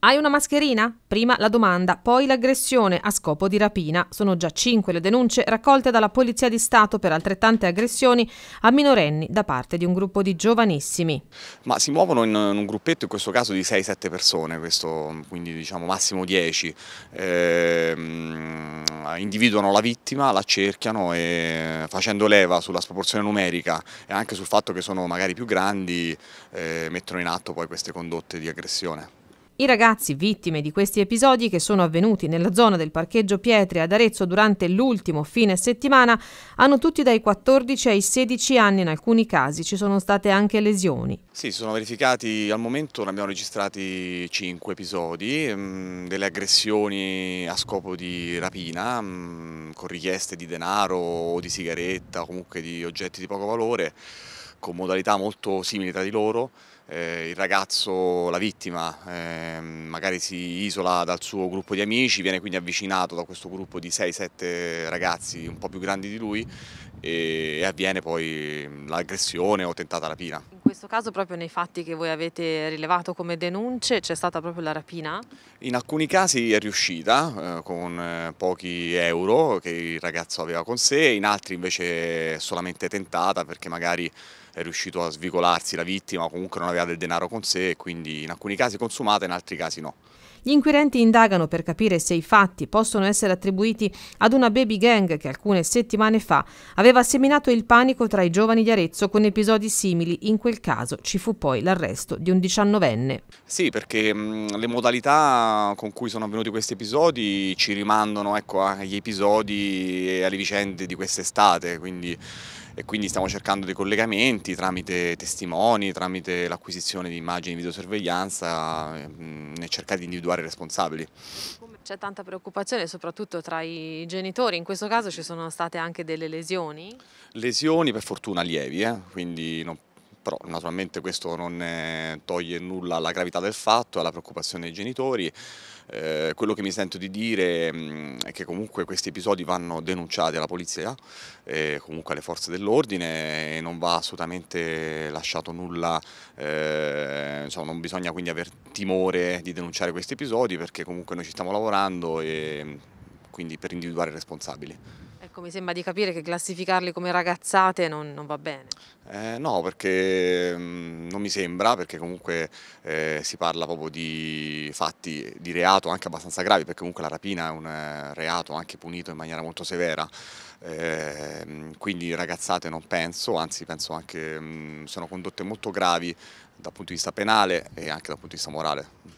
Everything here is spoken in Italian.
Hai una mascherina? Prima la domanda, poi l'aggressione a scopo di rapina. Sono già cinque le denunce raccolte dalla Polizia di Stato per altrettante aggressioni a minorenni da parte di un gruppo di giovanissimi. Ma si muovono in un gruppetto, in questo caso di 6-7 persone, questo, quindi diciamo massimo 10. Eh, individuano la vittima, la cerchiano e facendo leva sulla sproporzione numerica e anche sul fatto che sono magari più grandi, eh, mettono in atto poi queste condotte di aggressione. I ragazzi vittime di questi episodi che sono avvenuti nella zona del parcheggio Pietre ad Arezzo durante l'ultimo fine settimana hanno tutti dai 14 ai 16 anni, in alcuni casi ci sono state anche lesioni. Sì, sono verificati al momento, ne abbiamo registrati 5 episodi, mm, delle aggressioni a scopo di rapina mm, con richieste di denaro o di sigaretta o comunque di oggetti di poco valore con modalità molto simili tra di loro, eh, il ragazzo, la vittima, eh, magari si isola dal suo gruppo di amici, viene quindi avvicinato da questo gruppo di 6-7 ragazzi un po' più grandi di lui e, e avviene poi l'aggressione o tentata rapina. In questo caso proprio nei fatti che voi avete rilevato come denunce c'è stata proprio la rapina? In alcuni casi è riuscita eh, con eh, pochi euro che il ragazzo aveva con sé, in altri invece è solamente tentata perché magari è riuscito a svigolarsi la vittima comunque non aveva del denaro con sé e quindi in alcuni casi consumata, in altri casi no. Gli inquirenti indagano per capire se i fatti possono essere attribuiti ad una baby gang che alcune settimane fa aveva seminato il panico tra i giovani di Arezzo con episodi simili. In quel caso ci fu poi l'arresto di un diciannovenne. Sì, perché le modalità con cui sono avvenuti questi episodi ci rimandano ecco, agli episodi e alle vicende di quest'estate, quindi e quindi stiamo cercando dei collegamenti tramite testimoni, tramite l'acquisizione di immagini di videosorveglianza mm, e cercare di individuare i responsabili. C'è tanta preoccupazione soprattutto tra i genitori, in questo caso ci sono state anche delle lesioni? Lesioni per fortuna lievi, eh? quindi non però naturalmente questo non eh, toglie nulla alla gravità del fatto, alla preoccupazione dei genitori. Eh, quello che mi sento di dire mh, mm, è che comunque questi episodi vanno denunciati alla polizia, eh, comunque alle forze dell'ordine e non va assolutamente lasciato nulla, eh, insomma, non bisogna quindi aver timore di denunciare questi episodi perché comunque noi ci stiamo lavorando e mm, quindi per individuare i responsabili. Ecco, mi sembra di capire che classificarli come ragazzate non, non va bene. Eh, no, perché mm, non mi sembra, perché comunque eh, si parla proprio di fatti di reato anche abbastanza gravi, perché comunque la rapina è un eh, reato anche punito in maniera molto severa. Eh, quindi ragazzate non penso, anzi penso anche mh, mm, sono condotte molto gravi dal punto di vista penale e anche dal punto di vista morale.